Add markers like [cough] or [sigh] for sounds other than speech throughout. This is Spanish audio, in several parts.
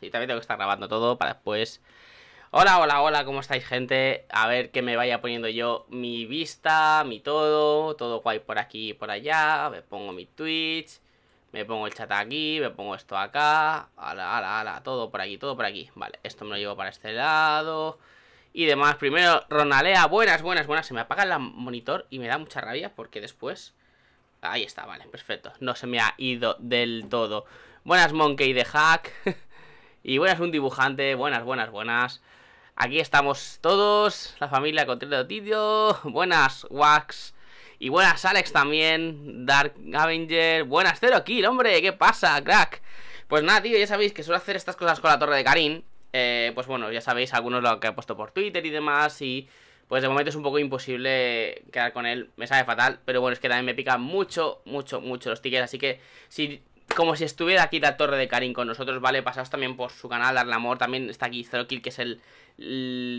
y también tengo que estar grabando todo para después. Hola, hola, hola, ¿cómo estáis gente? A ver que me vaya poniendo yo mi vista, mi todo, todo guay por aquí y por allá. Me pongo mi Twitch, me pongo el chat aquí, me pongo esto acá. Ala, ala, ala, todo por aquí, todo por aquí. Vale, esto me lo llevo para este lado y demás. Primero, Ronalea, buenas, buenas, buenas. Se me apaga el monitor y me da mucha rabia porque después... Ahí está, vale, perfecto. No se me ha ido del todo. Buenas, Monkey de Hack. [laughs] Y buenas, un dibujante. Buenas, buenas, buenas. Aquí estamos todos, la familia el Tidio. [laughs] Buenas, Wax. Y buenas, Alex también. Dark Avenger. Buenas, Zero Kill, hombre. ¿Qué pasa, crack? Pues nada, tío, ya sabéis que suelo hacer estas cosas con la torre de Karim eh, pues bueno, ya sabéis, algunos lo que he puesto por Twitter y demás. Y pues de momento es un poco imposible quedar con él. Me sabe fatal. Pero bueno, es que también me pican mucho, mucho, mucho los tickets. Así que si como si estuviera aquí la torre de Karim con nosotros, ¿vale? Pasaos también por su canal, darle amor. También está aquí Kill que es el,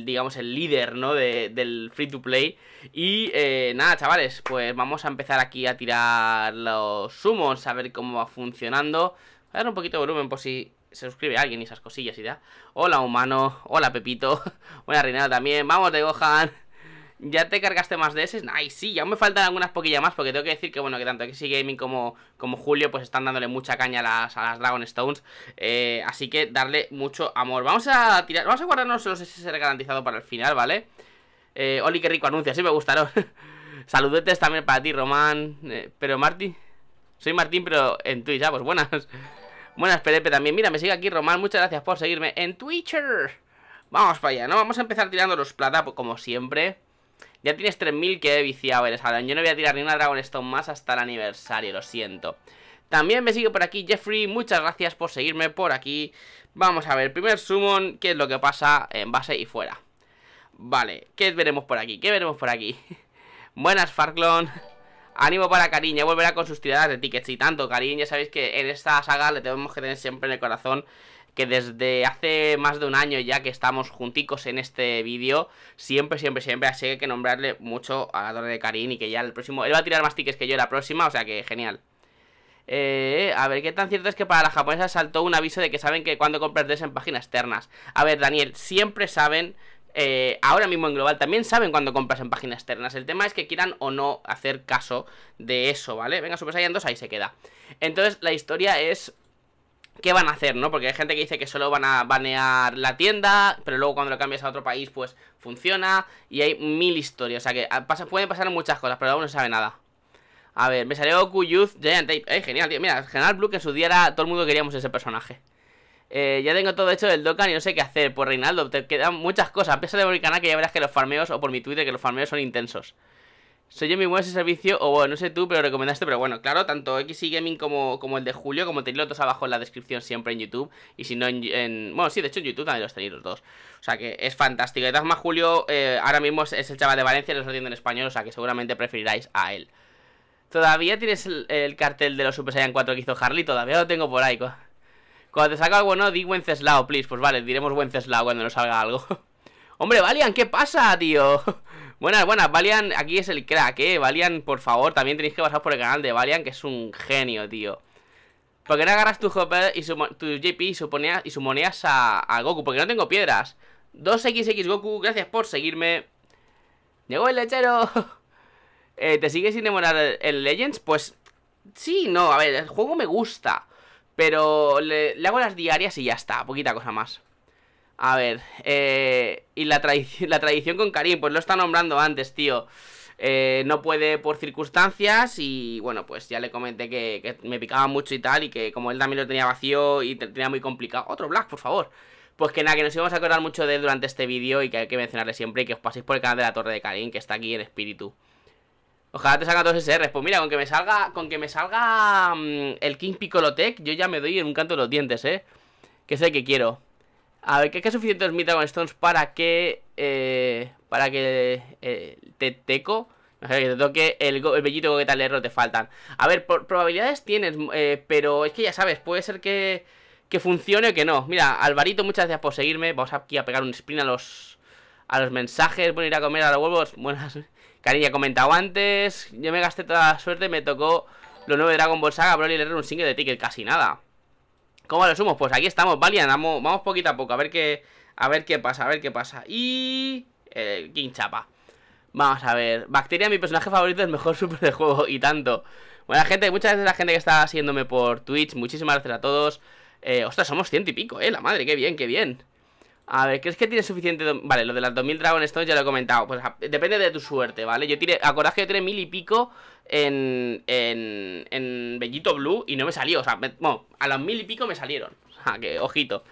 digamos, el líder, ¿no? del free to play. Y eh, nada, chavales, pues vamos a empezar aquí a tirar los sumos, a ver cómo va funcionando. Voy a dar un poquito de volumen por si se suscribe alguien y esas cosillas y da. Hola, humano. Hola, Pepito. [laughs] Buena reinada también. Vamos de Gohan. ¿Ya te cargaste más de DS? Ay, sí, ya me faltan algunas poquillas más porque tengo que decir que, bueno, que tanto XC Gaming como, como Julio pues están dándole mucha caña a las, a las Dragon Stones. Eh, así que darle mucho amor. Vamos a tirar, vamos a guardarnos los SSR garantizado para el final, ¿vale? Eh, Oli, qué rico anuncia, sí me gustaron. [laughs] Saludetes también para ti, Román. Eh, pero Martín, soy Martín, pero en Twitch, ah, pues buenas. [laughs] buenas, Perepe también. Mira, me sigue aquí, Román, muchas gracias por seguirme en Twitcher. Vamos para allá, ¿no? Vamos a empezar tirando los plata, pues, como siempre. Ya tienes 3000 que he viciado, eres Adam. Yo no voy a tirar ni una Dragonstone más hasta el aniversario, lo siento. También me sigo por aquí Jeffrey, muchas gracias por seguirme por aquí. Vamos a ver, primer summon, qué es lo que pasa en base y fuera. Vale, ¿qué veremos por aquí? ¿Qué veremos por aquí? [laughs] Buenas, Farclon. Ánimo para Karin, ya volverá con sus tiradas de tickets y tanto, Karin, ya sabéis que en esta saga le tenemos que tener siempre en el corazón que desde hace más de un año ya que estamos junticos en este vídeo, siempre, siempre, siempre, así que hay que nombrarle mucho a la torre de Karin y que ya el próximo, él va a tirar más tickets que yo la próxima, o sea que genial. Eh, a ver, ¿qué tan cierto es que para las japonesas saltó un aviso de que saben que cuando compras DS en páginas externas? A ver, Daniel, siempre saben, eh, ahora mismo en global, también saben cuando compras en páginas externas. El tema es que quieran o no hacer caso de eso, ¿vale? Venga, Super Saiyan 2, ahí se queda. Entonces, la historia es qué van a hacer, ¿no? Porque hay gente que dice que solo van a banear la tienda, pero luego cuando lo cambias a otro país, pues funciona. Y hay mil historias, o sea que ah, pasa, pueden pasar muchas cosas, pero aún no se sabe nada. A ver, me salió Goku Giant Tape. genial, tío. Mira, General Blue que en su día era, todo el mundo queríamos ese personaje. Eh, ya tengo todo hecho del Dokkan y no sé qué hacer. Pues Reinaldo, te quedan muchas cosas. Pesa de mi canal que ya verás que los farmeos, o por mi Twitter, que los farmeos son intensos. Soy yo muy ese servicio, o bueno, no sé tú, pero recomendaste, pero bueno, claro, tanto X Gaming como, como el de Julio, como tenéis los dos abajo en la descripción siempre en YouTube, y si no en, Bueno, sí, de hecho en YouTube también los tenéis los dos. O sea que es fantástico. Y además Julio eh, ahora mismo es, el chaval de Valencia, lo entiendo en español, o sea que seguramente preferiráis a él. ¿Todavía tienes el, cartel de los Super Saiyan 4 que hizo Harley? Todavía lo tengo por ahí. Cuando te saca algo, no, di Wenceslao, please. Pues vale, diremos Wenceslao cuando nos salga algo. [laughs] Hombre, Valian, ¿qué pasa, tío? Buenas, buenas, Valian, aquí es el crack, eh. Valian, por favor, también tenéis que pasar por el canal de Valian, que es un genio, tío. ¿Por qué no agarras tu, y JP y, y sumoneas a, Goku? Porque no tengo piedras. 2XX Goku, gracias por seguirme. Llegó el lechero. [laughs] Eh, ¿Te sigues sin demorar el Legends? Pues sí, no, a ver, el juego me gusta. Pero le hago las diarias y ya está, poquita cosa más. A ver, eh, y la, tradición con Karim, pues lo está nombrando antes, tío. Eh, no puede por circunstancias y bueno, pues ya le comenté que, me picaba mucho y tal y que como él también lo tenía vacío y tenía muy complicado. Otro Black, por favor. Pues que nada, que nos íbamos a acordar mucho de él durante este vídeo y que hay que mencionarle siempre y que os paséis por el canal de la Torre de Karim, que está aquí en espíritu. Ojalá te salga dos SRs. Pues mira, con que me salga, con que me salga mm, el King Picolotec, yo ya me doy en un canto de los dientes, ¿eh? Que sé que quiero. A ver, ¿qué, es suficiente es mi Stones para que. Eh, para que. Eh, te teco. O que te toque el, bellito que tal error te faltan. A ver, probabilidades tienes, eh, pero es que ya sabes, puede ser que, que funcione o que no. Mira, Alvarito, muchas gracias por seguirme. Vamos aquí a pegar un sprint a los, a los mensajes. Bueno, ir a comer a los huevos. Buenas. [laughs] Cariña, comentado antes. Yo me gasté toda la suerte, me tocó lo nuevo de Dragon Ball Saga, Broly, un single de ticket, casi nada. ¿Cómo lo sumo? Pues aquí estamos, Valian. Vamos, poquito a poco, a ver qué, a ver qué pasa, a ver qué pasa. Y... Eh, Chapa. Vamos a ver. Bacteria, mi personaje favorito, el mejor [laughs] super de juego y tanto. Bueno, gente, muchas gracias a la gente que está siguiéndome por Twitch. Muchísimas gracias a todos. Eh, ostras, somos ciento y pico, eh. La madre, qué bien, qué bien. A ver, ¿crees que tiene suficiente? Vale, lo de las 2000 Dragon Stones ya lo he comentado. Pues ah, depende de tu suerte, ¿vale? Yo tiré, acordad que yo tiré mil y pico en, en, en Bellito Blue y no me salió. O sea, bueno, a los mil y pico me salieron. O sea, que ojito.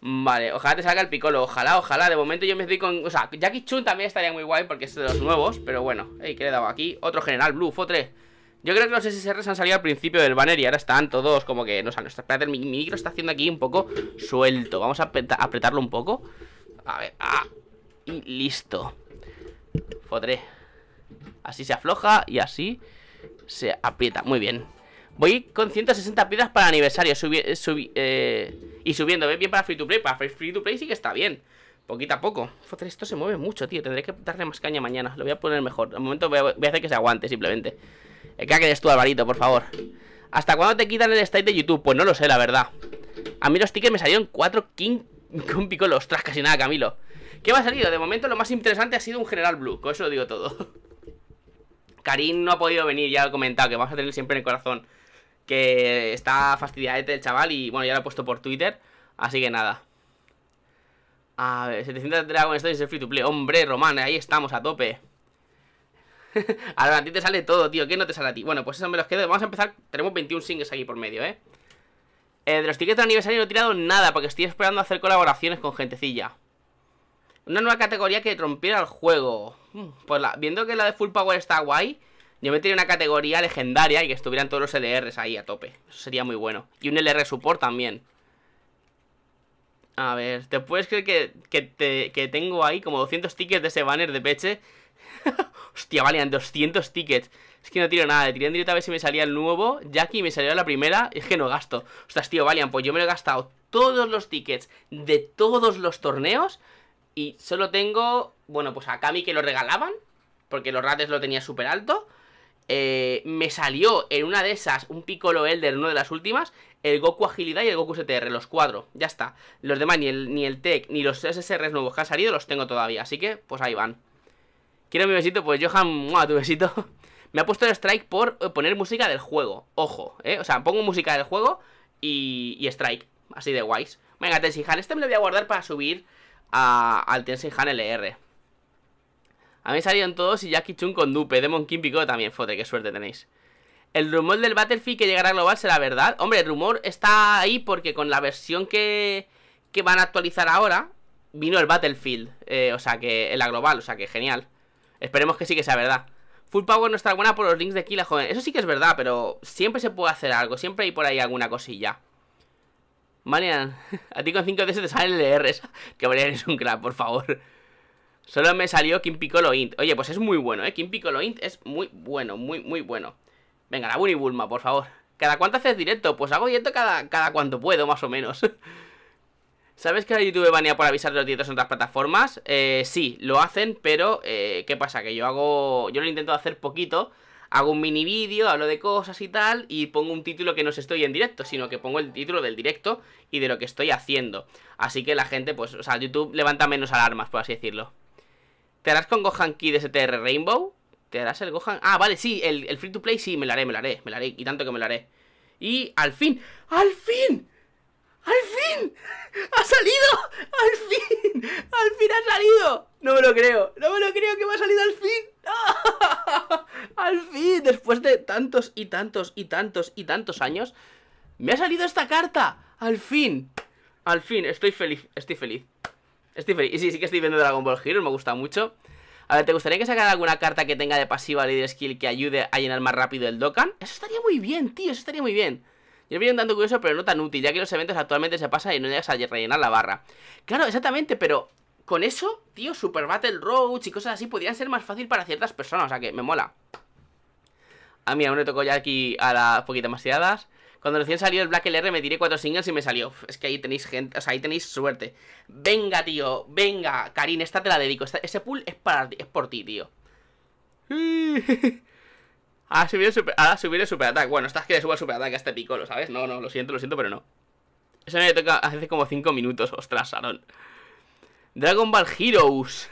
Vale, ojalá te salga el picolo. Ojalá, ojalá. De momento yo me estoy con. O sea, Jackie Chun también estaría muy guay porque es de los nuevos, pero bueno. Ey, ¿qué le he dado aquí? Otro general, Blue, Fotre. Yo creo que los SSRs han salido al principio del banner y ahora están todos como que... No, sé, espérate, mi, micro está haciendo aquí un poco suelto. Vamos a apretarlo un poco. A ver, ah, y listo. Fotré. Así se afloja y así se aprieta. Muy bien. Voy con 160 piedras para aniversario eh, eh, y subiendo. Bien para free to play. Para free to play sí que está bien. Poquito a poco. Fodré, esto se mueve mucho, tío. Tendré que darle más caña mañana. Lo voy a poner mejor. de momento voy a hacer que se aguante simplemente. El que tú, Alvarito, por favor. ¿Hasta cuándo te quitan el state de YouTube? Pues no lo sé, la verdad. A mí los tickets me salieron 4 King con picolo. Ostras, casi nada, Camilo. ¿Qué va ha salido? De momento lo más interesante ha sido un General Blue. Con eso lo digo todo. [laughs] Karim no ha podido venir, ya lo he comentado, que vamos a tener siempre en el corazón. Que está fastidiadete el chaval y bueno, ya lo he puesto por Twitter. Así que nada. A ver, 700 Dragon de Free to Play. Hombre, Román, ahí estamos a tope. [laughs] Ahora a ti te sale todo, tío. ¿Qué no te sale a ti? Bueno, pues eso me los quedo. Vamos a empezar. Tenemos 21 singles aquí por medio, ¿eh? eh de los tickets de aniversario no he tirado nada porque estoy esperando hacer colaboraciones con gentecilla. Una nueva categoría que rompiera el juego. Mm, pues la, viendo que la de Full Power está guay, yo me tiré una categoría legendaria y que estuvieran todos los LRs ahí a tope. Eso sería muy bueno. Y un LR support también. A ver, ¿te puedes creer que, que tengo ahí como 200 tickets de ese banner de peche? [laughs] Hostia, Valian, 200 tickets. Es que no tiro nada, tiré en directo a ver si me salía el nuevo Jackie me salió la primera, es que no gasto Ostras, tío, Valiant, pues yo me lo he gastado Todos los tickets de todos los torneos Y solo tengo Bueno, pues a Kami que lo regalaban Porque los rates lo tenía súper alto eh, Me salió en una de esas Un Piccolo Elder, una de las últimas El Goku Agilidad y el Goku STR, los cuatro Ya está, los demás ni el, ni el Tech Ni los SSRs nuevos que han salido los tengo todavía Así que, pues ahí van Quiero mi besito, pues Johan, ¡mua, tu besito. [laughs] Me ha puesto el strike por eh, poner música del juego. Ojo, ¿eh? O sea, pongo música del juego y, strike. Así de guays. Venga, Tenshinhan. Este me lo voy a guardar para subir a, al Tenshinhan LR. A mí salieron todos y Jackie Chun con Dupe. Demon King Pico también. Fote, qué suerte tenéis. El rumor del Battlefield que llegará a global será verdad. Hombre, el rumor está ahí porque con la versión que, que van a actualizar ahora, vino el Battlefield. Eh, o sea, que en la global, o sea, que genial. Esperemos que sí que sea verdad. Full Power no está buena por los links de Kila, joven. Eso sí que es verdad, pero siempre se puede hacer algo. Siempre hay por ahí alguna cosilla. Marian, [laughs] a ti con 5 DS te sale LR. Que Marian es un crack, por favor. Solo me salió Kim Piccolo Int. Oye, pues es muy bueno, ¿eh? Kim Piccolo Int es muy bueno, muy, muy bueno. Venga, la Bunny Bulma, por favor. ¿Cada cuánto haces directo? Pues hago directo cada, cada cuanto puedo, más o menos. [laughs] ¿Sabes que YouTube banea por avisar de los dietos en otras plataformas? Eh, sí, lo hacen, pero eh, ¿qué pasa? Que yo hago. Yo lo intento hacer poquito. Hago un mini vídeo, hablo de cosas y tal, y pongo un título que no estoy en directo, sino que pongo el título del directo y de lo que estoy haciendo. Así que la gente, pues, o sea, YouTube levanta menos alarmas, por así decirlo. ¿Te harás con Gohan de STR Rainbow? ¿Te harás el Gohan? Ah, vale, sí, el, el free to play sí, me lo haré, me lo haré, me lo haré, y tanto que me lo haré. Y al fin, ¡al fin! ¡Al fin! ¡Ha salido! ¡Al fin! ¡Al fin ha salido! No me lo creo, no me lo creo que me ha salido al fin. [laughs] Al fin, después de tantos y tantos y tantos y tantos años, me ha salido esta carta. Al fin. Al fin, estoy feliz, estoy feliz. Estoy feliz. Y sí, sí que estoy viendo Dragon Ball Heroes, me gusta mucho. A ver, ¿te gustaría que sacara alguna carta que tenga de pasiva líder skill que ayude a llenar más rápido el Dokkan? Eso estaría muy bien, tío, eso estaría muy bien. Yo bien tanto curioso, pero no tan útil, ya que los eventos actualmente se pasan y no llegas a rellenar la barra. Claro, exactamente, pero con eso, tío, Super Battle Roach y cosas así podrían ser más fácil para ciertas personas, o sea que me mola. Ah, a mí aún le tocó ya aquí a las poquitas más tiradas. Cuando recién salió el Black LR me tiré cuatro singles y me salió. Es que ahí tenéis gente, o sea, ahí tenéis suerte. Venga, tío, venga, Karin, esta te la dedico. ese pool es para es por ti, tío. [laughs] A subir el super, a subir el ataque Bueno, estás que le suba el ataque a este lo ¿sabes? No, no, lo siento, lo siento, pero no. Eso me toca hace como 5 minutos, ostras, Aaron. Dragon Ball Heroes.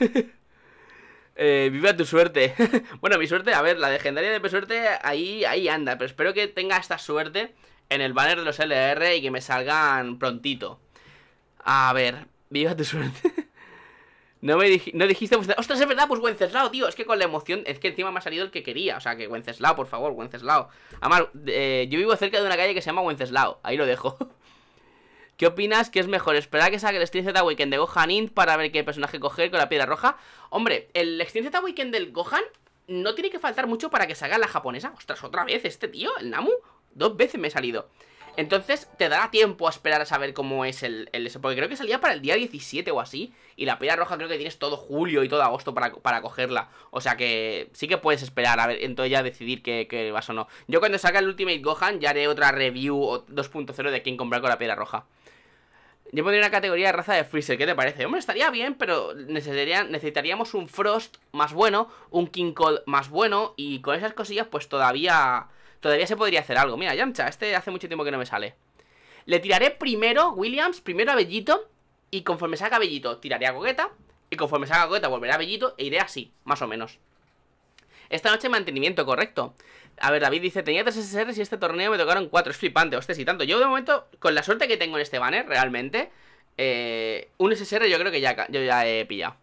[laughs] eh, viva tu suerte. [laughs] bueno, mi suerte, a ver, la legendaria de mi suerte ahí, ahí anda. Pero espero que tenga esta suerte en el banner de los LR y que me salgan prontito. A ver, viva tu suerte. [laughs] No, me dijiste no dijiste Ostras, es verdad, pues Wenceslao, tío. Es que con la emoción, es que encima me ha salido el que quería. O sea, que Wenceslao, por favor, Wenceslao. Amar, eh, yo vivo cerca de una calle que se llama Wenceslao. Ahí lo dejo. [laughs] ¿Qué opinas que es mejor? ¿Esperar que salga el Extreme Z Weekend de Gohan Int para ver qué personaje coger con la piedra roja? Hombre, el Extreme Z Weekend del Gohan no tiene que faltar mucho para que salga la japonesa. Ostras, otra vez este tío, el Namu. Dos veces me he salido. Entonces te dará tiempo a esperar a saber cómo es el, porque creo que salía para el día 17 o así, y la piedra roja creo que tienes todo julio y todo agosto para, cogerla, o sea que sí que puedes esperar, a ver, entonces ya decidir qué, vas o no. Yo cuando salga el Ultimate Gohan ya haré otra review 2.0 de quién comprar con la piedra roja. Yo pondría una categoría de raza de Freezer, ¿qué te parece? Hombre, estaría bien, pero necesitaríamos un Frost más bueno, un King Cold más bueno, y con esas cosillas pues todavía Todavía se podría hacer algo. Mira, Yamcha, este hace mucho tiempo que no me sale. Le tiraré primero, Williams, primero a Bellito. Y conforme salga Bellito, tiraré a Coqueta. Y conforme salga Coqueta, volveré a Bellito e iré así, más o menos. Esta noche mantenimiento, correcto. A ver, David dice, tenía tres SSRs y este torneo me tocaron cuatro, Es flipante, hostia y tanto. Yo de momento, con la suerte que tengo en este banner, realmente, eh, un SSR yo creo que ya, yo ya he pillado.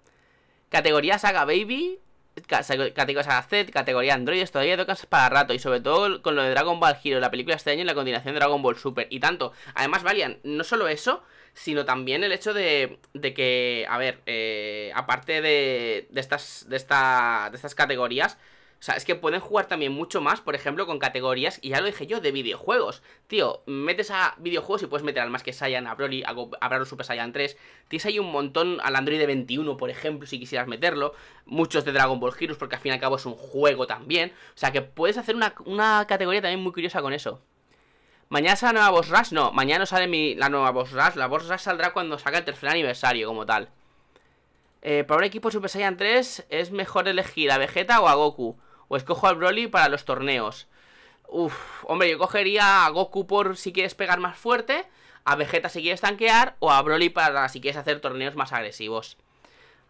Categoría Saga Baby, categoría Z, categoría Android, todavía tocas para rato y sobre todo con lo de Dragon Ball Hero, la película este año y la continuación de Dragon Ball Super y tanto. Además, valían no solo eso, sino también el hecho de, que, a ver, eh, aparte de, estas, de, de estas categorías, o sea, es que pueden jugar también mucho más, por ejemplo, con categorías, y ya lo dije yo, de videojuegos. Tío, metes a videojuegos y puedes meter al más que Saiyan, a Broly, a, Go, a Super Saiyan 3. Tienes ahí un montón al Android 21, por ejemplo, si quisieras meterlo. Muchos de Dragon Ball Heroes, porque al fin y al cabo es un juego también. O sea, que puedes hacer una, categoría también muy curiosa con eso. ¿Mañana sale la nueva Boss Rush? No, mañana no sale mi, la nueva Boss Rush. La Boss Rush saldrá cuando saca el tercer aniversario, como tal. Eh, para un equipo Super Saiyan 3, ¿es mejor elegir a Vegeta o a Goku? O escojo pues a Broly para los torneos. Uf, hombre, yo cogería a Goku por si quieres pegar más fuerte, a Vegeta si quieres tanquear, o a Broly para si quieres hacer torneos más agresivos.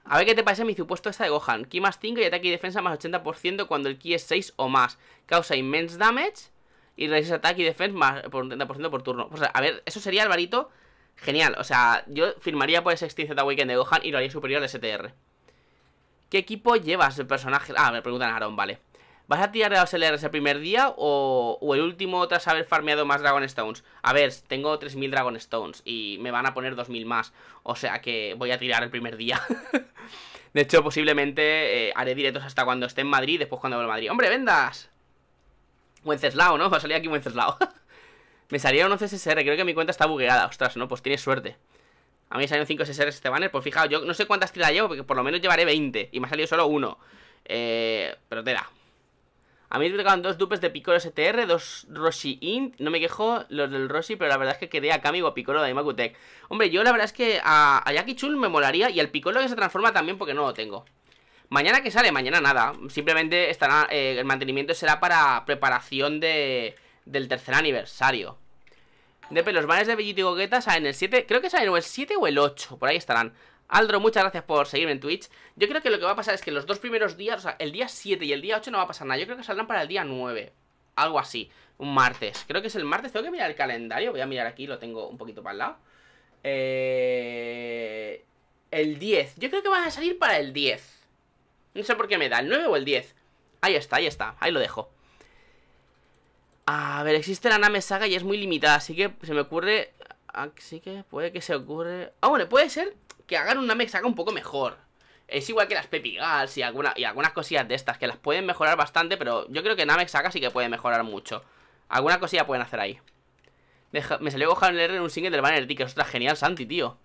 A ver qué te parece mi supuesto esta de Gohan. Ki más 5 y ataque y defensa más 80% cuando el Ki es 6 o más. Causa immense damage y realiza ataque y defensa más por 80% por turno. O sea, a ver, eso sería el varito Genial, o sea, yo firmaría por ese Extinct Z Weekend de Gohan y lo haría superior al STR. ¿Qué equipo llevas de personaje? Ah, me preguntan Aaron, vale. ¿Vas a tirar a los LRs el primer día o, el último tras haber farmeado más Dragon Stones? A ver, tengo 3000 Dragon Stones y me van a poner 2000 más. O sea que voy a tirar el primer día. [laughs] de hecho, posiblemente eh, haré directos hasta cuando esté en Madrid y después cuando vuelva a Madrid. ¡Hombre, vendas! Wenceslao, ¿no? Va a salir aquí Wenceslao. [laughs] me salieron 11 SSR, creo que mi cuenta está bugueada. Ostras, ¿no? Pues tienes suerte. A mí me salieron 5 SSR este banner. Pues fijaos, yo no sé cuántas tiras llevo, porque por lo menos llevaré 20. Y me ha salido solo uno. Eh, pero te a mí me tocaban dos dupes de Piccolo STR, dos Roshi Int. No me quejo los del Roshi, pero la verdad es que quedé acá, amigo, a Piccolo de Imakutec. Hombre, yo la verdad es que a, a Jackie me molaría y al Piccolo que se transforma también porque no lo tengo. Mañana que sale, mañana nada. Simplemente estará, eh, el mantenimiento será para preparación de, del tercer aniversario. De los banners de Bellito y sale salen el 7, creo que salen o el 7 o el 8, por ahí estarán. Aldro, muchas gracias por seguirme en Twitch. Yo creo que lo que va a pasar es que los dos primeros días, o sea, el día 7 y el día 8 no va a pasar nada. Yo creo que saldrán para el día 9. Algo así. Un martes. Creo que es el martes. Tengo que mirar el calendario. Voy a mirar aquí, lo tengo un poquito para el lado. Eh... El 10. Yo creo que van a salir para el 10. No sé por qué me da, el 9 o el 10. Ahí está, ahí está. Ahí lo dejo. A ver, existe la Name Saga y es muy limitada, así que se me ocurre... Así ah, que puede que se ocurre... Ah, bueno, puede ser que hagan una saga un poco mejor. Es igual que las Peppy y, y algunas cosillas de estas, que las pueden mejorar bastante, pero yo creo que Namek saca sí que puede mejorar mucho. Alguna cosillas pueden hacer ahí. me salió Gohan R en un single del Banner D, que otra genial, Santi, tío.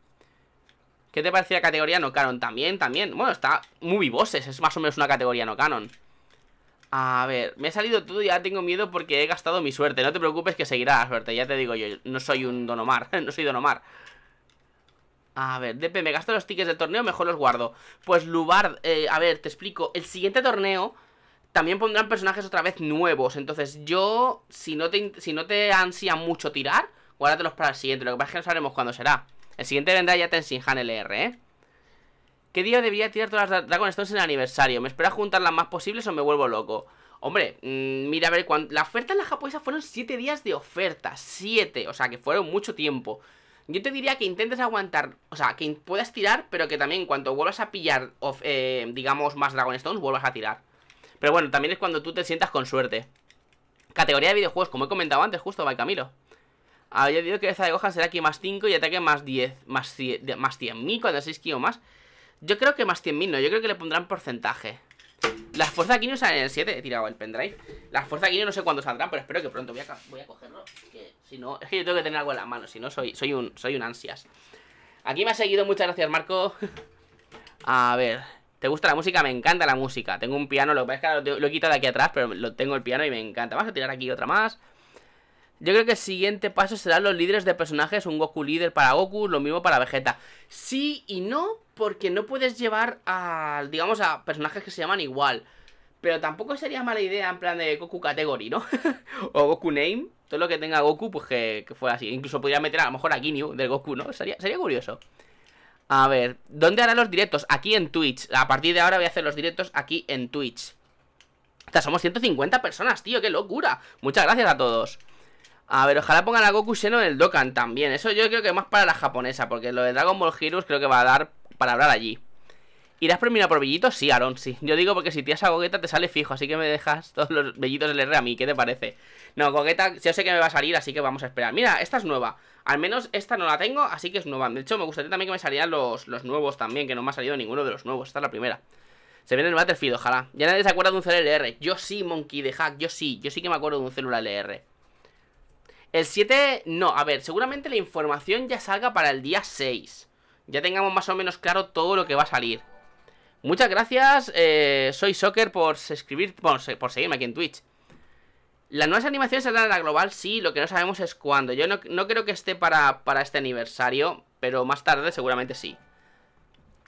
¿Qué te parecía categoría no canon? También, también. Bueno, está muy Bosses, es más o menos una categoría no canon. A ver, me he salido todo y ya tengo miedo porque he gastado mi suerte. No te preocupes que seguirá la suerte, ya te digo yo. No soy un Donomar, [laughs] no soy Donomar. A ver, DP, me gasto los tickets del torneo, mejor los guardo. Pues Lubard, eh, a ver, te explico. El siguiente torneo también pondrán personajes otra vez nuevos. Entonces yo, si no te, si no te ansía mucho tirar, guárdatelos para el siguiente. Lo que pasa es que no sabremos cuándo será. El siguiente vendrá ya Tenshinhan LR, ¿eh? ¿Qué día debería tirar todas las Dragon Stones en el aniversario? ¿Me espera juntar las más posibles o me vuelvo loco? Hombre, mm, mira, a ver, la oferta en la japonesa fueron 7 días de oferta. 7, o sea que fueron mucho tiempo. Yo te diría que intentes aguantar, o sea, que puedas tirar, pero que también cuando vuelvas a pillar, eh, digamos, más Dragon Stones, vuelvas a tirar. Pero bueno, también es cuando tú te sientas con suerte. Categoría de videojuegos, como he comentado antes, justo, va Camilo. Había dicho que esta de Gohan será aquí más 5 y ataque más 10, más 100.000 más cuando 6 seis más. Yo creo que más 100.000 no, yo creo que le pondrán porcentaje. Las fuerzas no salen en el 7, he tirado el pendrive. Las fuerzas aquí no sé cuándo saldrán, pero espero que pronto voy a, a cogerlo. Es que, si no, es que yo tengo que tener algo en las manos, si no soy, soy, un, soy un ansias. Aquí me ha seguido, muchas gracias Marco. [laughs] a ver, ¿te gusta la música? Me encanta la música. Tengo un piano, lo que lo, he quitado de aquí atrás, pero lo tengo el piano y me encanta. Vamos a tirar aquí otra más. Yo creo que el siguiente paso serán los líderes de personajes, un Goku líder para Goku, lo mismo para Vegeta. Sí y no, porque no puedes llevar a, digamos, a personajes que se llaman igual. Pero tampoco sería mala idea en plan de Goku Category, ¿no? [laughs] o Goku Name, todo lo que tenga Goku, pues que, fue fuera así. Incluso podría meter a lo mejor a Ginyu del Goku, ¿no? Sería, sería curioso. A ver, ¿dónde hará los directos? Aquí en Twitch. A partir de ahora voy a hacer los directos aquí en Twitch. O sea, somos 150 personas, tío, qué locura. Muchas gracias a todos. A ver, ojalá pongan a Goku Seno en el Dokkan también. Eso yo creo que más para la japonesa, porque lo de Dragon Ball Heroes creo que va a dar para hablar allí. ¿Irás por mira por Villitos? Sí, Aaron, sí. Yo digo porque si tiras a Gogeta te sale fijo, así que me dejas todos los bellitos del a mí, ¿qué te parece? No, Gogeta, yo sé que me va a salir, así que vamos a esperar. Mira, esta es nueva. Al menos esta no la tengo, así que es nueva. De hecho, me gustaría también que me salieran los, los nuevos también, que no me ha salido ninguno de los nuevos. Esta es la primera. Se viene el Battlefield, ojalá. Ya nadie se acuerda de un celular LR. Yo sí, Monkey de Hack, yo sí. Yo sí que me acuerdo de un celular LR. El 7, no, a ver, seguramente la información ya salga para el día 6. Ya tengamos más o menos claro todo lo que va a salir. Muchas gracias, eh, soy Soccer, por escribir, por seguirme aquí en Twitch. Las nuevas animaciones serán a la global, sí, lo que no sabemos es cuándo. Yo no, creo que esté para, este aniversario, pero más tarde seguramente sí.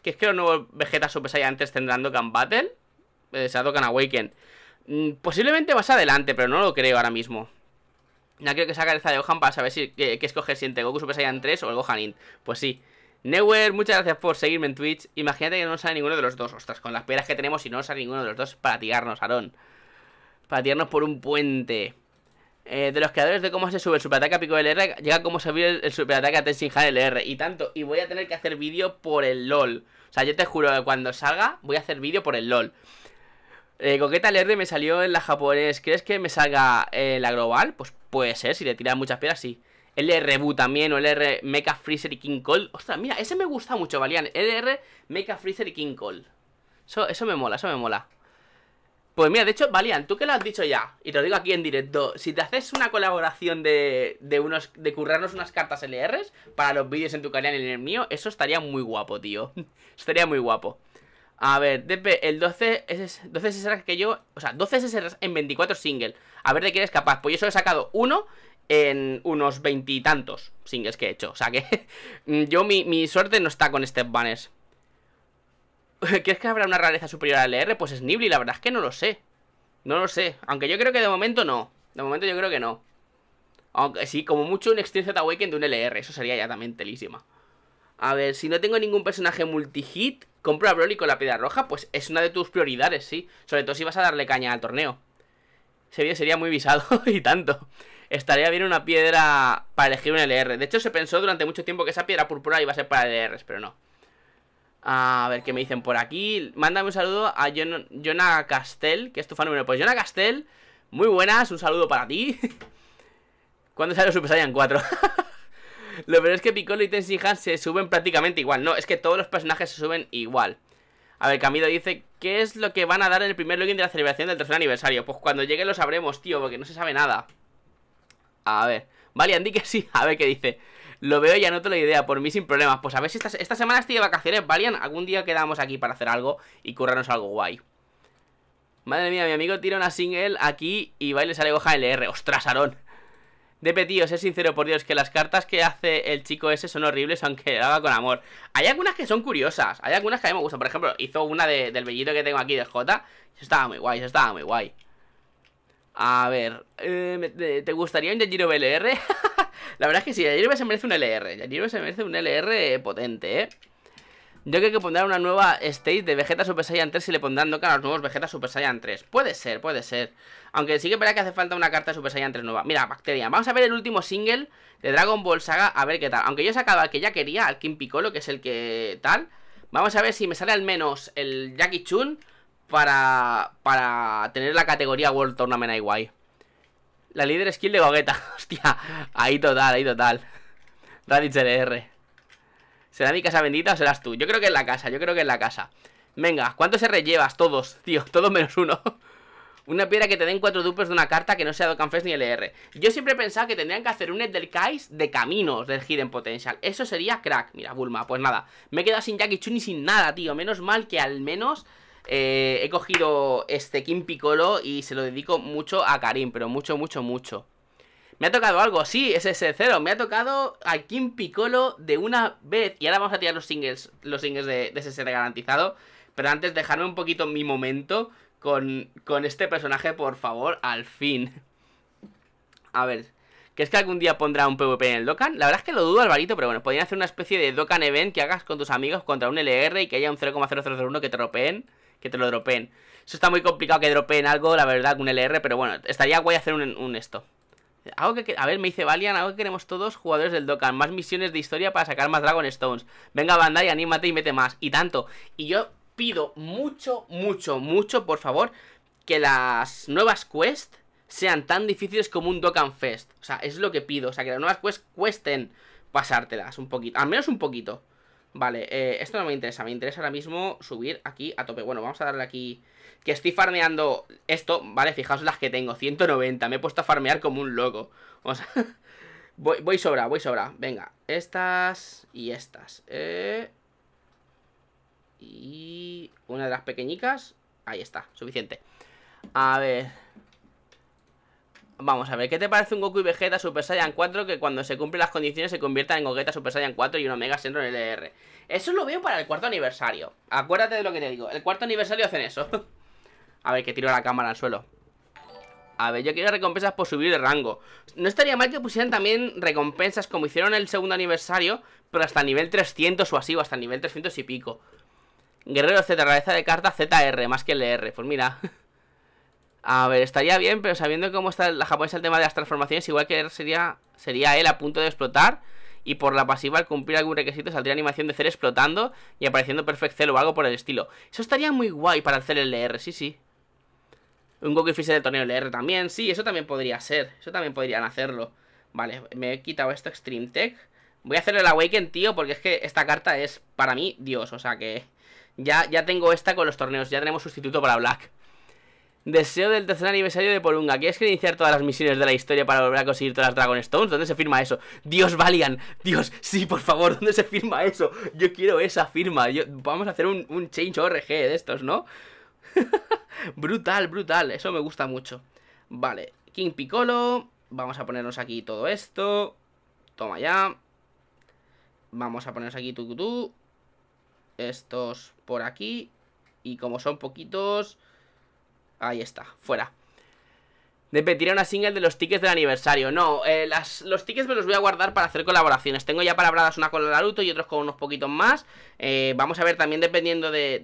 ¿Qué es que los nuevos Vegeta Super Saiyan antes tendrán Dokkan Battle, eh, se Dokkan Awaken. Mm, posiblemente más adelante, pero no lo creo ahora mismo. Ya creo que sacar el de Gohan para saber si, qué, escoge escoger si entre Goku Super Saiyan 3 o el Gohan Int. Pues sí. Newer, muchas gracias por seguirme en Twitch. Imagínate que no sale ninguno de los dos. Ostras, con las peras que tenemos y no sale ninguno de los dos para tirarnos, Aarón. Para tirarnos por un puente. Eh, de los creadores de cómo se sube el superataque a pico r llega cómo subir el, el superataque a del r Y tanto, y voy a tener que hacer vídeo por el LOL. O sea, yo te juro que cuando salga, voy a hacer vídeo por el LOL. Eh, Coqueta LR me salió en la japonés. ¿Crees que me salga eh, la global? Pues Puede ser, si le tiras muchas piedras, sí. LRBU también, o LR Mecha Freezer y King Call. Ostras, mira, ese me gusta mucho, Valian. LR Mecha Freezer y King Cole. Eso, eso me mola, eso me mola. Pues mira, de hecho, Valian, tú que lo has dicho ya, y te lo digo aquí en directo, si te haces una colaboración de, de unos de currarnos unas cartas LR para los vídeos en tu canal y en el mío, eso estaría muy guapo, tío. [laughs] estaría muy guapo. A ver, DP, el 12 SSR que yo, o sea, 12 SSR en 24 single a ver de qué eres capaz. Pues yo solo he sacado uno en unos veintitantos singles que he hecho. O sea que [laughs] mm, yo mi, suerte no está con step banners. ¿Quieres [laughs] que habrá una rareza superior al LR? Pues es Nibli, la verdad es que no lo sé. No lo sé. Aunque yo creo que de momento no. De momento yo creo que no. Aunque sí, como mucho un z Awaken de un LR. Eso sería ya también telísima. A ver, si no tengo ningún personaje multi-hit, compro a Broly con la piedra roja, pues es una de tus prioridades, sí. Sobre todo si vas a darle caña al torneo sería muy visado [laughs] y tanto. Estaría bien una piedra para elegir un LR. De hecho, se pensó durante mucho tiempo que esa piedra púrpura iba a ser para LRs, pero no. A ver qué me dicen por aquí. Mándame un saludo a Jonah Castell, que es tu fan número. Pues Jonah Castell, muy buenas, un saludo para ti. [laughs] ¿Cuándo sale Super Saiyan 4? [laughs] Lo peor es que Piccolo y Tenshinhan se suben prácticamente igual. No, es que todos los personajes se suben igual. A ver, Camilo dice, ¿qué es lo que van a dar en el primer login de la celebración del tercer aniversario? Pues cuando llegue lo sabremos, tío, porque no se sabe nada. A ver, Valiant, di que sí, a ver qué dice. Lo veo y anoto la idea, por mí sin problemas. Pues a ver si esta, esta semana estoy de vacaciones, Valian. Algún día quedamos aquí para hacer algo y currarnos algo guay. Madre mía, mi amigo tira una single aquí y va y le sale hoja LR. ¡Ostras, Aarón! Depe, tío, sé sincero, por Dios, que las cartas que hace el chico ese son horribles, aunque lo haga con amor. Hay algunas que son curiosas, hay algunas que a mí me gustan. Por ejemplo, hizo una del vellito que tengo aquí de J. Eso estaba muy guay, eso estaba muy guay. A ver, eh, ¿te gustaría un Yajiro BLR? [laughs] La verdad es que sí, Yajiro se merece un LR. Yajiro se merece un LR potente, ¿eh? Yo creo que pondrán una nueva stage de Vegeta Super Saiyan 3 y le pondrán Doca a los nuevos Vegeta Super Saiyan 3. Puede ser, puede ser. Aunque sí que que hace falta una carta de Super Saiyan 3 nueva. Mira, Bacteria. Vamos a ver el último single de Dragon Ball Saga, a ver qué tal. Aunque yo he sacado al que ya quería, al Kim Piccolo, que es el que tal. Vamos a ver si me sale al menos el Jackie Chun para, para tener la categoría World Tournament IY. La líder skill de Gogeta. [laughs] Hostia, ahí total, ahí total. Raditz LR. ¿Será mi casa bendita o serás tú? Yo creo que es la casa, yo creo que es la casa Venga, ¿cuántos se llevas? Todos, tío, [laughs] todos menos uno Una piedra que te den cuatro dupes de una carta que no sea Docanfest ni LR e Yo siempre pensaba que tendrían que hacer un del de caminos del Hidden Potential Eso sería crack, mira Bulma, pues nada Me he quedado sin Jackie Chun y sin nada, tío Menos mal que al menos... Eh, he cogido este Kim Piccolo y se lo dedico mucho a Karim, pero mucho, mucho, mucho. Me ha tocado algo, sí, ese es cero. Me ha tocado a Kim Piccolo de una vez. Y ahora vamos a tirar los singles, los singles de, ese ese garantizado. Pero antes, dejarme un poquito mi momento con, este personaje, por favor, al fin. A ver, ¿qué es que algún día pondrá un PvP en el Dokkan? La verdad es que lo dudo, Alvarito, pero bueno, podrían hacer una especie de Dokkan event que hagas con tus amigos contra un LR y que haya un 0,0001 que te dropeen, que te lo dropeen. Eso está muy complicado que dropeen algo, la verdad, con un LR, pero bueno, estaría guay hacer un esto que, a ver, me dice valian algo que queremos todos, jugadores del Dokkan. Más misiones de historia para sacar más Dragon Stones. Venga, Bandai, anímate y mete más. Y tanto. Y yo pido mucho, mucho, mucho, por favor, que las nuevas quests sean tan difíciles como un Dokkan Fest. O sea, es lo que pido. O sea, que las nuevas quests cuesten pasártelas un poquito. Al menos un poquito. Vale, eh, esto no me interesa, me interesa ahora mismo subir aquí a tope. Bueno, vamos a darle aquí... Que estoy farmeando esto, ¿vale? Fijaos las que tengo, 190, me he puesto a farmear como un loco. O [laughs] voy, sobra, voy sobra. Venga, estas y estas. Eh. Y una de las pequeñicas. Ahí está, suficiente. A ver... Vamos a ver, ¿qué te parece un Goku y Vegeta Super Saiyan 4 que cuando se cumplen las condiciones se conviertan en Gogeta Super Saiyan 4 y un Omega el LR? E eso lo veo para el cuarto aniversario. Acuérdate de lo que te digo. El cuarto aniversario hacen eso. [laughs] a ver, que tiro la cámara al suelo. A ver, yo quiero recompensas por subir el rango. No estaría mal que pusieran también recompensas como hicieron el segundo aniversario, pero hasta nivel 300 o así, o hasta nivel 300 y pico. Guerrero Z, rareza de carta ZR, más que LR. E pues mira... [laughs] A ver, estaría bien, pero sabiendo cómo está la japonesa el tema de las transformaciones, igual que sería, sería él a punto de explotar. Y por la pasiva, al cumplir algún requisito, saldría animación de ser explotando y apareciendo Perfect Cell o algo por el estilo. Eso estaría muy guay para hacer el LR, sí, sí. Un Goku Freezer de torneo LR también, sí, eso también podría ser. Eso también podrían hacerlo. Vale, me he quitado esto Extreme Tech. Voy a hacer el Awaken, tío, porque es que esta carta es, para mí, Dios. O sea que ya, ya tengo esta con los torneos, ya tenemos sustituto para Black. Deseo del tercer aniversario de Porunga. ¿Quieres que iniciar todas las misiones de la historia para volver a conseguir todas las Dragon Stones? ¿Dónde se firma eso? Dios, Valiant. Dios, sí, por favor, ¿dónde se firma eso? Yo quiero esa firma. vamos a hacer un, change ORG de estos, ¿no? [laughs] brutal, brutal. Eso me gusta mucho. Vale, King Piccolo. Vamos a ponernos aquí todo esto. Toma ya. Vamos a ponernos aquí tú Estos por aquí. Y como son poquitos... Ahí está, fuera. De pedir una single de los tickets del aniversario. No, eh, los tickets me los voy a guardar para hacer colaboraciones. Tengo ya palabradas una con Naruto y otros con unos poquitos más. Eh, vamos a ver también dependiendo de,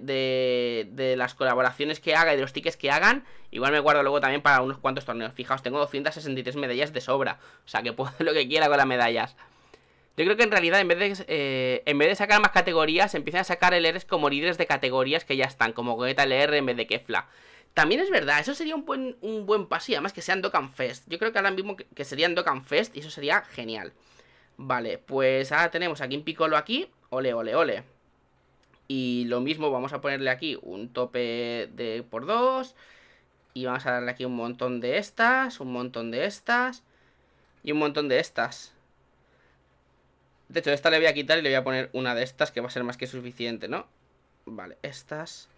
las colaboraciones que haga y de los tickets que hagan. Igual me guardo luego también para unos cuantos torneos. Fijaos, tengo 263 medallas de sobra. O sea que puedo hacer lo que quiera con las medallas. Yo creo que en realidad en vez de, eh, en vez de sacar más categorías, empiezan a sacar LRs como líderes de categorías que ya están. Como Goeta LR en vez de Kefla. También es verdad, eso sería un buen, un buen además que sean Dokkan Fest. Yo creo que ahora mismo que, sería serían Dokkan Fest y eso sería genial. Vale, pues ahora tenemos aquí un picolo aquí. Ole, ole, ole. Y lo mismo, vamos a ponerle aquí un tope de por dos. Y vamos a darle aquí un montón de estas, un montón de estas. Y un montón de estas. De hecho, esta le voy a quitar y le voy a poner una de estas que va a ser más que suficiente, ¿no? Vale, estas.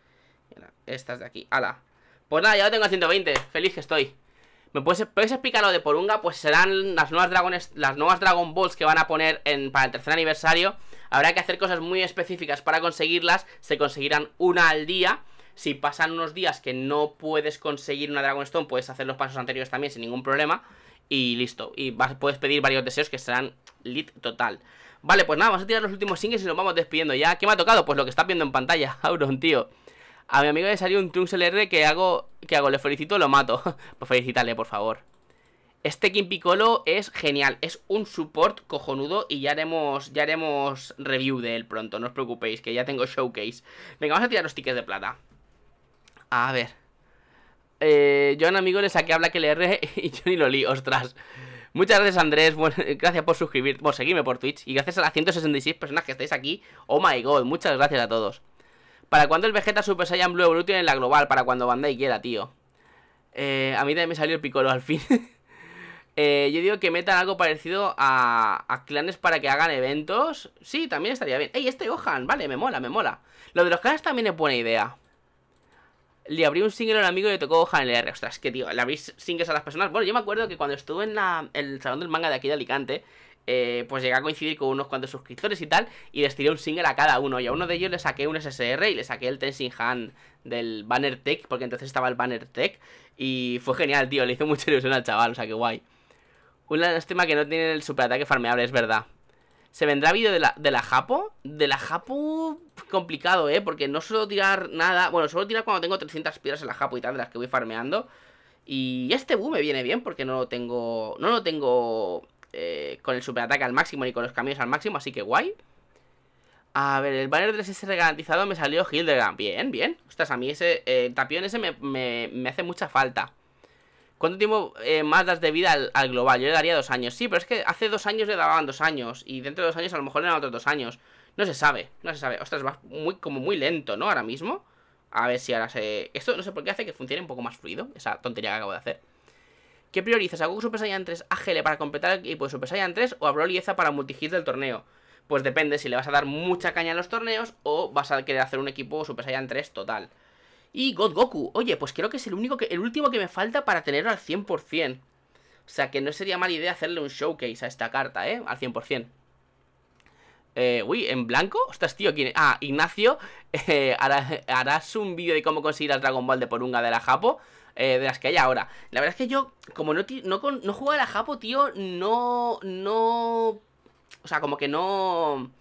Estas de aquí. ¡Hala! Pues nada, ya lo tengo a 120, feliz que estoy ¿Me puedes, explicar lo de Porunga? Pues serán las nuevas, dragones, las nuevas Dragon Balls que van a poner en, para el tercer aniversario Habrá que hacer cosas muy específicas para conseguirlas Se conseguirán una al día si pasan unos días que no puedes conseguir una Dragon Stone, puedes hacer los pasos anteriores también sin ningún problema. Y listo. Y puedes pedir varios deseos que serán lit total. Vale, pues nada, vamos a tirar los últimos singles y nos vamos despidiendo ya. ¿Qué me ha tocado? Pues lo que estás viendo en pantalla, [laughs] Auron, tío. A mi amigo le salió un Trunks LR que hago, que hago, le felicito, lo mato. [laughs] pues felicitarle, por favor. Este Kim Piccolo es genial, es un support cojonudo y ya haremos, ya haremos review de él pronto, no os preocupéis, que ya tengo showcase. Venga, vamos a tirar los tickets de plata. A ver. Eh, yo a un amigo le saqué a Black LR y yo ni lo li, ostras. Muchas gracias Andrés, [laughs] gracias por suscribirte, por seguirme por Twitch y gracias a las 166 personas que estáis aquí. Oh my god, muchas gracias a todos. ¿Para cuándo el Vegeta Super Saiyan Blue Evolution en la global? Para cuando Bandai quiera, tío. Eh, a mí también me salió el picolo, al fin. [laughs] Eh, yo digo que metan algo parecido a, a, clanes para que hagan eventos. Sí, también estaría bien. ¡Ey, este Gohan! Vale, me mola, me mola. Lo de los clanes también es buena idea. Le abrí un single a un amigo y le tocó Gohan LR. Ostras, que tío, le abrís singles a las personas. Bueno, yo me acuerdo que cuando estuve en la, el salón del manga de aquí de Alicante, eh, pues llegué a coincidir con unos cuantos suscriptores y tal, y les tiré un single a cada uno. Y a uno de ellos le saqué un SSR y le saqué el Tensing Han del Banner Tech, porque entonces estaba el Banner Tech. Y fue genial, tío, le hizo mucha ilusión al chaval, o sea que guay. Una lástima que no tiene el superataque farmeable, es verdad. ¿Se vendrá vídeo de la, de la Japo? De la Japo complicado, ¿eh? Porque no suelo tirar nada. Bueno, suelo tirar cuando tengo 300 piedras en la Japo y tal, de las que voy farmeando. Y este boom me viene bien porque no lo tengo. No lo tengo eh, con el superataque al máximo y con los cambios al máximo, así que guay. A ver, el banner 3S garantizado me salió Hildegram. Bien, bien. Ostras, a mí ese eh, tapión ese me, hace mucha falta. ¿Cuánto tiempo eh, más das de vida al, global? Yo le daría dos años. Sí, pero es que hace dos años le daban dos años. Y dentro de dos años a lo mejor le dan otros dos años. No se sabe, no se sabe. Ostras, va muy, como muy lento, ¿no? Ahora mismo. A ver si ahora se... Esto no sé por qué hace que funcione un poco más fluido. Esa tontería que acabo de hacer. ¿Qué priorizas? ¿A Goku Super Saiyan 3 a para completar el equipo pues de Super Saiyan 3 o a Broly Eza para multihit del torneo? Pues depende si le vas a dar mucha caña en los torneos o vas a querer hacer un equipo Super Saiyan 3 total. Y God Goku, oye, pues creo que es el, único que, el último que me falta para tenerlo al 100%. O sea que no sería mala idea hacerle un showcase a esta carta, ¿eh? Al 100%. Eh, uy, ¿en blanco? Ostras, tío, ¿quién? Ah, Ignacio eh, harás un vídeo de cómo conseguir al Dragon Ball de Porunga de la Japo eh, de las que hay ahora. La verdad es que yo, como no, no, no juego a la Japo, tío, no. No. O sea, como que no.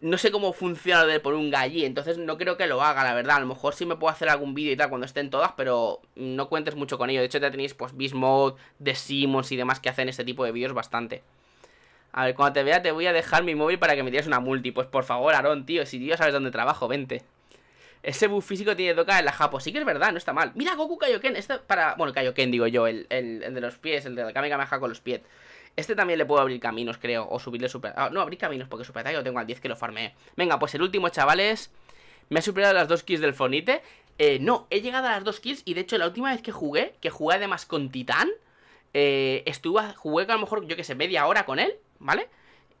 No sé cómo funciona lo de por un galli, entonces no creo que lo haga, la verdad. A lo mejor sí me puedo hacer algún vídeo y tal cuando estén todas, pero no cuentes mucho con ello. De hecho, ya tenéis pues Bismod, The simons y demás que hacen este tipo de vídeos bastante. A ver, cuando te vea te voy a dejar mi móvil para que me tires una multi. Pues por favor, Aarón, tío, si ya sabes dónde trabajo, vente. Ese buff físico tiene toca en la Japo. Sí que es verdad, no está mal. Mira, Goku Kaioken. Este para. Bueno, Kaioken, digo yo. El, de los pies, el de la Kamehameha con los pies. Este también le puedo abrir caminos, creo. O subirle super. Ah, no, abrir caminos porque super ataque lo tengo al 10 que lo farmeé. Venga, pues el último, chavales. Me ha superado las dos kills del Fornite. Eh, no, he llegado a las dos kills. Y de hecho, la última vez que jugué, que jugué además con Titán, eh, estuve, jugué a lo mejor, yo que sé, media hora con él, ¿vale?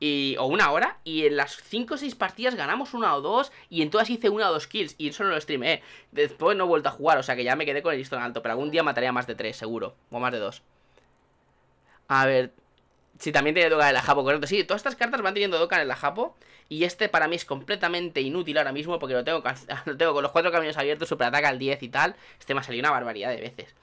y, o una hora, y en las 5 o 6 partidas ganamos una o dos, y en todas hice una o dos kills, y eso no lo streamé. Después no he vuelto a jugar, o sea que ya me quedé con el listón alto, pero algún día mataría más de tres seguro, o más de dos A ver, si también tiene Dokkan en la Japo, correcto. Sí, todas estas cartas van teniendo Dokkan en la Japo, y este para mí es completamente inútil ahora mismo, porque lo tengo, [laughs] tengo con los cuatro caminos abiertos, superataca al 10 y tal, este me ha salido una barbaridad de veces.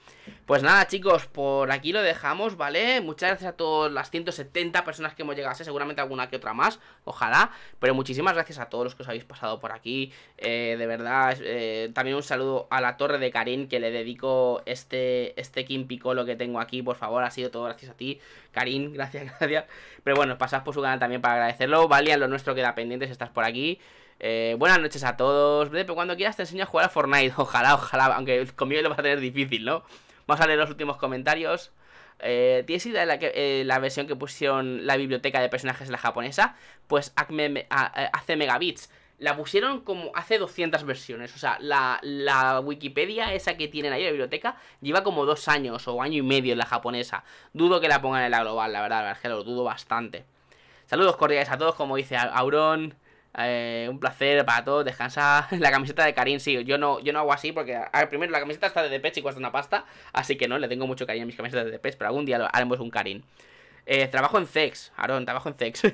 Pues nada, chicos, por aquí lo dejamos, ¿vale? Muchas gracias a todas las 170 personas que hemos llegado seguramente alguna que otra más, ojalá. Pero muchísimas gracias a todos los que os habéis pasado por aquí. Eh, de verdad, eh, también un saludo a la torre de Karim, que le dedico este, este Kim Piccolo que tengo aquí. Por favor, ha sido todo gracias a ti, Karim, [laughs] gracias, gracias. Pero bueno, pasad por su canal también para agradecerlo. Valian, lo nuestro queda pendiente si estás por aquí. Eh, buenas noches a todos. Pero cuando quieras te enseño a jugar a Fortnite. [laughs] Ojalá, ojalá. Aunque conmigo lo va a tener difícil, ¿no? Vamos a leer los últimos comentarios. Eh, ¿Tienes idea de eh, la, versión que pusieron la biblioteca de personajes en la japonesa? Pues eh, hace megabits. La pusieron como hace 200 versiones. O sea, la, Wikipedia, esa que tienen ahí, la biblioteca, lleva como dos años o año y medio en la japonesa. Dudo que la pongan en la global, la verdad, la verdad que lo dudo bastante. Saludos cordiales a todos, como dice Auron. Eh, un placer para todos, descansa. [laughs] La camiseta de Karim, sí, yo no, yo no hago así porque, primero, la camiseta está de Depech y cuesta una pasta, así que no, le tengo mucho cariño a mis camisetas de Depech, pero algún día haremos un Karim. Eh, trabajo en sex Aaron, trabajo en sex [laughs]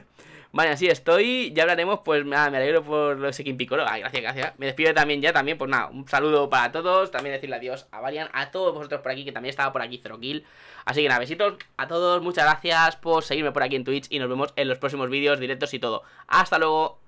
vale, así estoy, ya hablaremos, pues nada, ah, me alegro por lo de Piccolo, Ay, ah, gracias, gracias. Me despido también ya, también, pues nada, un saludo para todos, también decirle adiós a Varian, a todos vosotros por aquí, que también estaba por aquí kill Así que nada, besitos a todos, muchas gracias por seguirme por aquí en Twitch y nos vemos en los próximos vídeos, directos y todo. Hasta luego.